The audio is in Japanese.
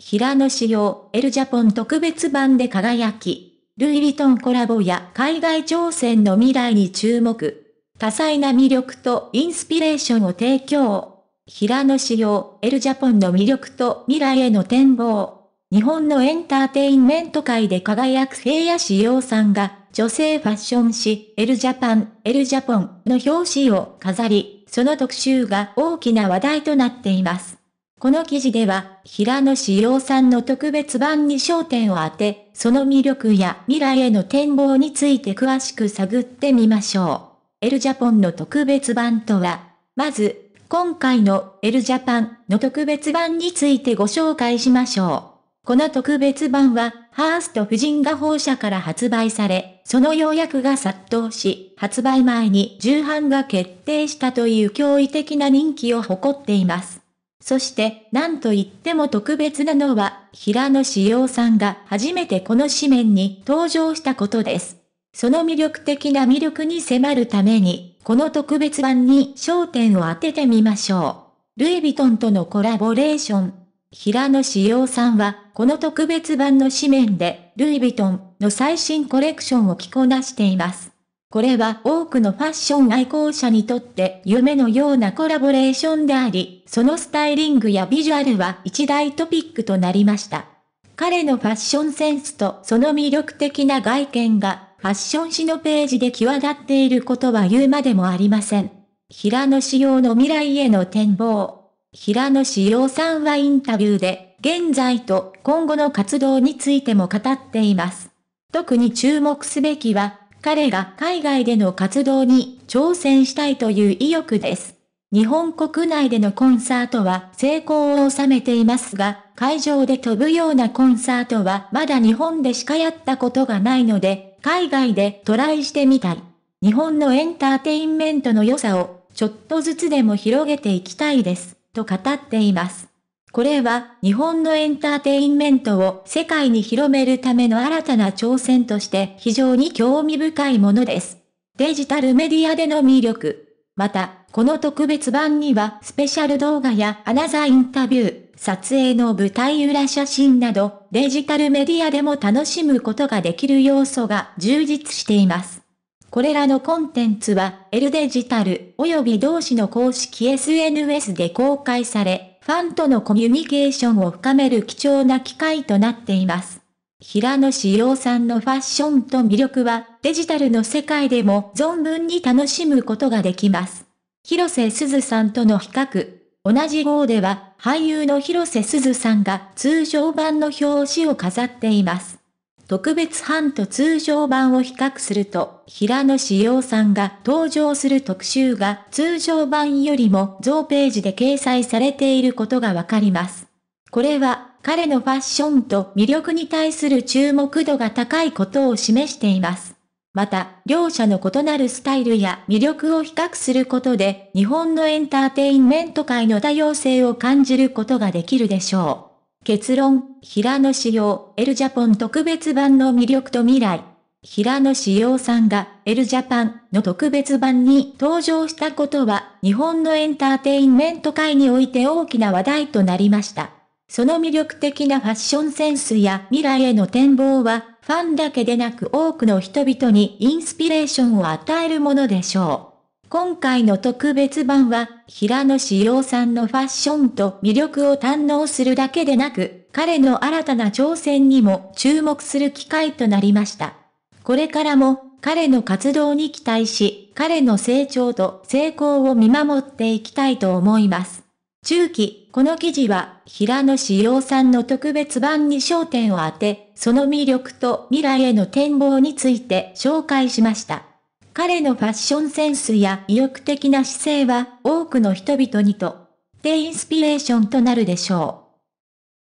平野紫耀、エルジャポン特別版で輝き、ルイ・ヴィトンコラボや海外挑戦の未来に注目。多彩な魅力とインスピレーションを提供。平野紫耀、エルジャポンの魅力と未来への展望。日本のエンターテインメント界で輝く平野紫耀さんが、女性ファッション誌、エルジャパン、エルジャポンの表紙を飾り、その特集が大きな話題となっています。この記事では、平野志陽さんの特別版に焦点を当て、その魅力や未来への展望について詳しく探ってみましょう。エルジャポンの特別版とは、まず、今回のエルジャパンの特別版についてご紹介しましょう。この特別版は、ハースト夫人が本社から発売され、その要約が殺到し、発売前に重版が決定したという驚異的な人気を誇っています。そして何と言っても特別なのは、平野志陽さんが初めてこの紙面に登場したことです。その魅力的な魅力に迫るために、この特別版に焦点を当ててみましょう。ルイ・ヴィトンとのコラボレーション。平野志陽さんは、この特別版の紙面で、ルイ・ヴィトンの最新コレクションを着こなしています。これは多くのファッション愛好者にとって夢のようなコラボレーションであり、そのスタイリングやビジュアルは一大トピックとなりました。彼のファッションセンスとその魅力的な外見が、ファッション誌のページで際立っていることは言うまでもありません。平野志陽の未来への展望。平野志陽さんはインタビューで、現在と今後の活動についても語っています。特に注目すべきは、彼が海外での活動に挑戦したいという意欲です。日本国内でのコンサートは成功を収めていますが、会場で飛ぶようなコンサートはまだ日本でしかやったことがないので、海外でトライしてみたい。日本のエンターテインメントの良さを、ちょっとずつでも広げていきたいです、と語っています。これは日本のエンターテインメントを世界に広めるための新たな挑戦として非常に興味深いものです。デジタルメディアでの魅力。また、この特別版にはスペシャル動画やアナザーインタビュー、撮影の舞台裏写真など、デジタルメディアでも楽しむことができる要素が充実しています。これらのコンテンツは、L デジタル及び同志の公式 SNS で公開され、ファンとのコミュニケーションを深める貴重な機会となっています。平野志陽さんのファッションと魅力は、デジタルの世界でも存分に楽しむことができます。広瀬すずさんとの比較。同じ号では、俳優の広瀬すずさんが通常版の表紙を飾っています。特別版と通常版を比較すると、平野志陽さんが登場する特集が通常版よりも増ページで掲載されていることがわかります。これは彼のファッションと魅力に対する注目度が高いことを示しています。また、両者の異なるスタイルや魅力を比較することで、日本のエンターテインメント界の多様性を感じることができるでしょう。結論、平野紫耀、エルジャポン特別版の魅力と未来。平野志耀さんがエルジャパンの特別版に登場したことは日本のエンターテインメント界において大きな話題となりました。その魅力的なファッションセンスや未来への展望はファンだけでなく多くの人々にインスピレーションを与えるものでしょう。今回の特別版は平野志耀さんのファッションと魅力を堪能するだけでなく彼の新たな挑戦にも注目する機会となりました。これからも彼の活動に期待し、彼の成長と成功を見守っていきたいと思います。中期、この記事は、平野志陽さんの特別版に焦点を当て、その魅力と未来への展望について紹介しました。彼のファッションセンスや意欲的な姿勢は、多くの人々にと、でインスピレーションとなるでしょう。